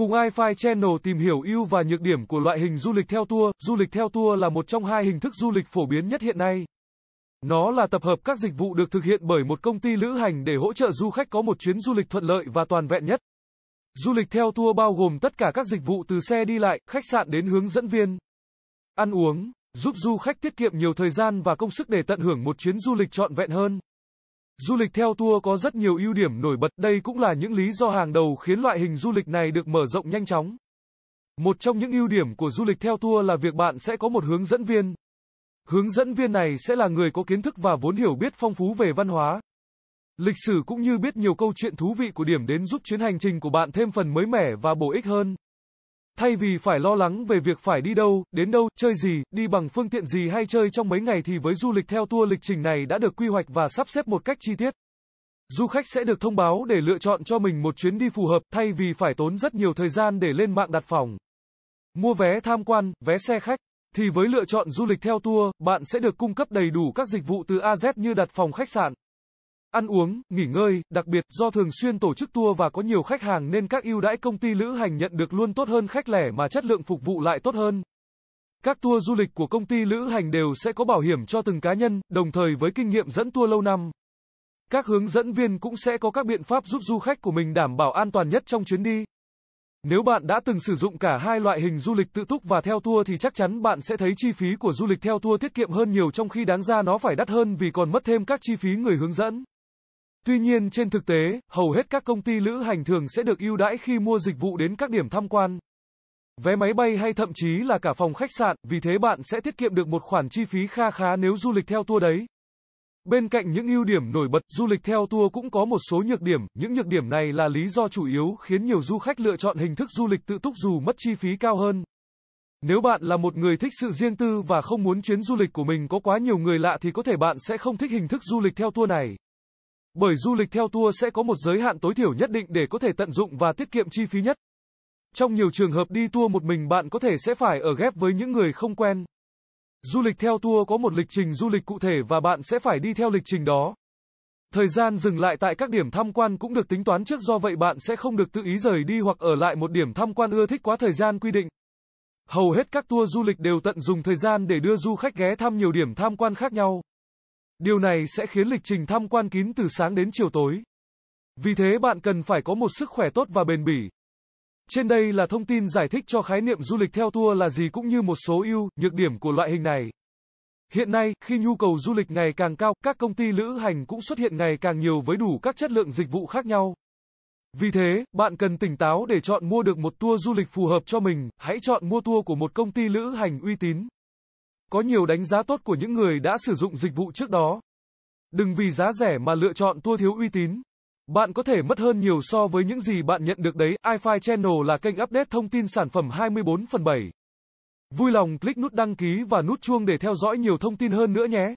Cùng iFi Channel tìm hiểu ưu và nhược điểm của loại hình du lịch theo tour. Du lịch theo tour là một trong hai hình thức du lịch phổ biến nhất hiện nay. Nó là tập hợp các dịch vụ được thực hiện bởi một công ty lữ hành để hỗ trợ du khách có một chuyến du lịch thuận lợi và toàn vẹn nhất. Du lịch theo tour bao gồm tất cả các dịch vụ từ xe đi lại, khách sạn đến hướng dẫn viên, ăn uống, giúp du khách tiết kiệm nhiều thời gian và công sức để tận hưởng một chuyến du lịch trọn vẹn hơn. Du lịch theo tour có rất nhiều ưu điểm nổi bật, đây cũng là những lý do hàng đầu khiến loại hình du lịch này được mở rộng nhanh chóng. Một trong những ưu điểm của du lịch theo tour là việc bạn sẽ có một hướng dẫn viên. Hướng dẫn viên này sẽ là người có kiến thức và vốn hiểu biết phong phú về văn hóa, lịch sử cũng như biết nhiều câu chuyện thú vị của điểm đến giúp chuyến hành trình của bạn thêm phần mới mẻ và bổ ích hơn. Thay vì phải lo lắng về việc phải đi đâu, đến đâu, chơi gì, đi bằng phương tiện gì hay chơi trong mấy ngày thì với du lịch theo tour lịch trình này đã được quy hoạch và sắp xếp một cách chi tiết. Du khách sẽ được thông báo để lựa chọn cho mình một chuyến đi phù hợp thay vì phải tốn rất nhiều thời gian để lên mạng đặt phòng. Mua vé tham quan, vé xe khách thì với lựa chọn du lịch theo tour, bạn sẽ được cung cấp đầy đủ các dịch vụ từ AZ như đặt phòng khách sạn, ăn uống, nghỉ ngơi, đặc biệt do thường xuyên tổ chức tour và có nhiều khách hàng nên các ưu đãi công ty lữ hành nhận được luôn tốt hơn khách lẻ mà chất lượng phục vụ lại tốt hơn. Các tour du lịch của công ty lữ hành đều sẽ có bảo hiểm cho từng cá nhân, đồng thời với kinh nghiệm dẫn tour lâu năm. Các hướng dẫn viên cũng sẽ có các biện pháp giúp du khách của mình đảm bảo an toàn nhất trong chuyến đi. Nếu bạn đã từng sử dụng cả hai loại hình du lịch tự túc và theo tour thì chắc chắn bạn sẽ thấy chi phí của du lịch theo tour tiết kiệm hơn nhiều trong khi đáng ra nó phải đắt hơn vì còn mất thêm các chi phí người hướng dẫn. Tuy nhiên trên thực tế, hầu hết các công ty lữ hành thường sẽ được ưu đãi khi mua dịch vụ đến các điểm tham quan. Vé máy bay hay thậm chí là cả phòng khách sạn, vì thế bạn sẽ tiết kiệm được một khoản chi phí kha khá nếu du lịch theo tour đấy. Bên cạnh những ưu điểm nổi bật, du lịch theo tour cũng có một số nhược điểm, những nhược điểm này là lý do chủ yếu khiến nhiều du khách lựa chọn hình thức du lịch tự túc dù mất chi phí cao hơn. Nếu bạn là một người thích sự riêng tư và không muốn chuyến du lịch của mình có quá nhiều người lạ thì có thể bạn sẽ không thích hình thức du lịch theo tour này. Bởi du lịch theo tour sẽ có một giới hạn tối thiểu nhất định để có thể tận dụng và tiết kiệm chi phí nhất. Trong nhiều trường hợp đi tour một mình bạn có thể sẽ phải ở ghép với những người không quen. Du lịch theo tour có một lịch trình du lịch cụ thể và bạn sẽ phải đi theo lịch trình đó. Thời gian dừng lại tại các điểm tham quan cũng được tính toán trước do vậy bạn sẽ không được tự ý rời đi hoặc ở lại một điểm tham quan ưa thích quá thời gian quy định. Hầu hết các tour du lịch đều tận dụng thời gian để đưa du khách ghé thăm nhiều điểm tham quan khác nhau. Điều này sẽ khiến lịch trình tham quan kín từ sáng đến chiều tối. Vì thế bạn cần phải có một sức khỏe tốt và bền bỉ. Trên đây là thông tin giải thích cho khái niệm du lịch theo tour là gì cũng như một số ưu, nhược điểm của loại hình này. Hiện nay, khi nhu cầu du lịch ngày càng cao, các công ty lữ hành cũng xuất hiện ngày càng nhiều với đủ các chất lượng dịch vụ khác nhau. Vì thế, bạn cần tỉnh táo để chọn mua được một tour du lịch phù hợp cho mình, hãy chọn mua tour của một công ty lữ hành uy tín. Có nhiều đánh giá tốt của những người đã sử dụng dịch vụ trước đó. Đừng vì giá rẻ mà lựa chọn tour thiếu uy tín. Bạn có thể mất hơn nhiều so với những gì bạn nhận được đấy. iFi Channel là kênh update thông tin sản phẩm 24 phần 7. Vui lòng click nút đăng ký và nút chuông để theo dõi nhiều thông tin hơn nữa nhé.